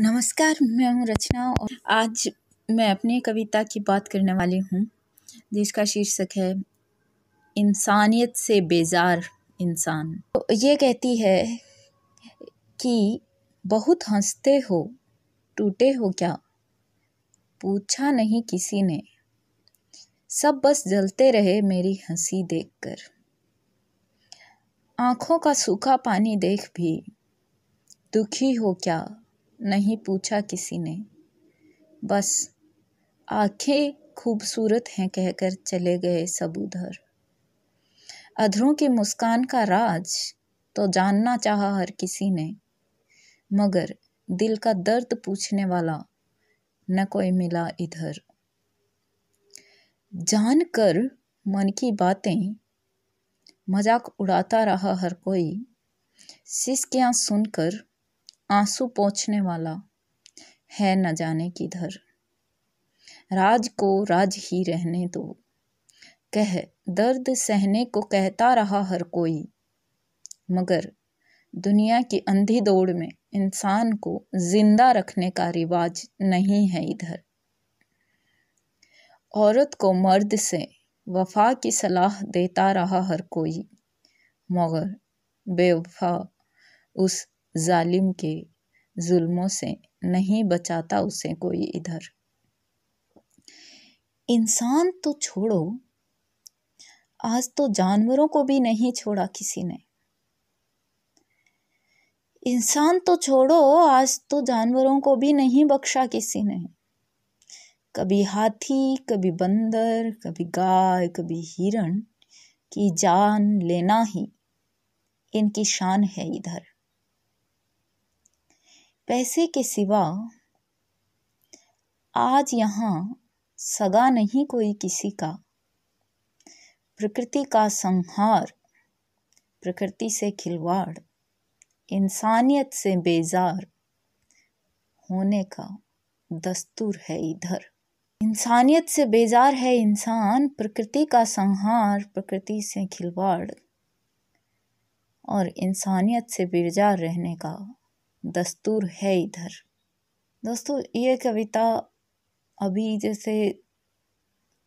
नमस्कार मैं हूँ रचना और आज मैं अपनी कविता की बात करने वाली हूँ जिसका शीर्षक है इंसानियत से बेजार इंसान तो ये कहती है कि बहुत हंसते हो टूटे हो क्या पूछा नहीं किसी ने सब बस जलते रहे मेरी हंसी देखकर आँखों का सूखा पानी देख भी दुखी हो क्या नहीं पूछा किसी ने बस आंखें खूबसूरत हैं कहकर चले गए सब उधर अधरों की मुस्कान का राज तो जानना चाहा हर किसी ने मगर दिल का दर्द पूछने वाला न कोई मिला इधर जान कर मन की बातें मजाक उड़ाता रहा हर कोई सिसकियाँ सुनकर आंसू पोंछने वाला है न जाने किधर राज को राज ही रहने दो कह दर्द सहने को कहता रहा हर कोई मगर दुनिया की अंधी दौड़ में इंसान को जिंदा रखने का रिवाज नहीं है इधर औरत को मर्द से वफा की सलाह देता रहा हर कोई मगर बेवफा उस जालिम के जुल्मों से नहीं बचाता उसे कोई इधर इंसान तो छोड़ो आज तो जानवरों को भी नहीं छोड़ा किसी ने इंसान तो छोड़ो आज तो जानवरों को भी नहीं बख्शा किसी ने कभी हाथी कभी बंदर कभी गाय कभी हिरण की जान लेना ही इनकी शान है इधर पैसे के सिवा आज यहाँ सगा नहीं कोई किसी का प्रकृति का संहार प्रकृति से खिलवाड़ इंसानियत से बेजार होने का दस्तूर है इधर इंसानियत से बेजार है इंसान प्रकृति का संहार प्रकृति से खिलवाड़ और इंसानियत से बेजार रहने का दस्तूर है इधर दोस्तों ये कविता अभी जैसे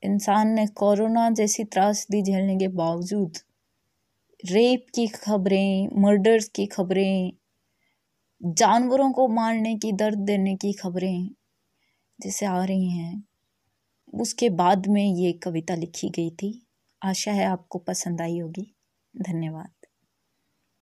इंसान ने कोरोना जैसी त्रासदी झेलने के बावजूद रेप की खबरें मर्डर्स की खबरें जानवरों को मारने की दर्द देने की खबरें जैसे आ रही हैं उसके बाद में ये कविता लिखी गई थी आशा है आपको पसंद आई होगी धन्यवाद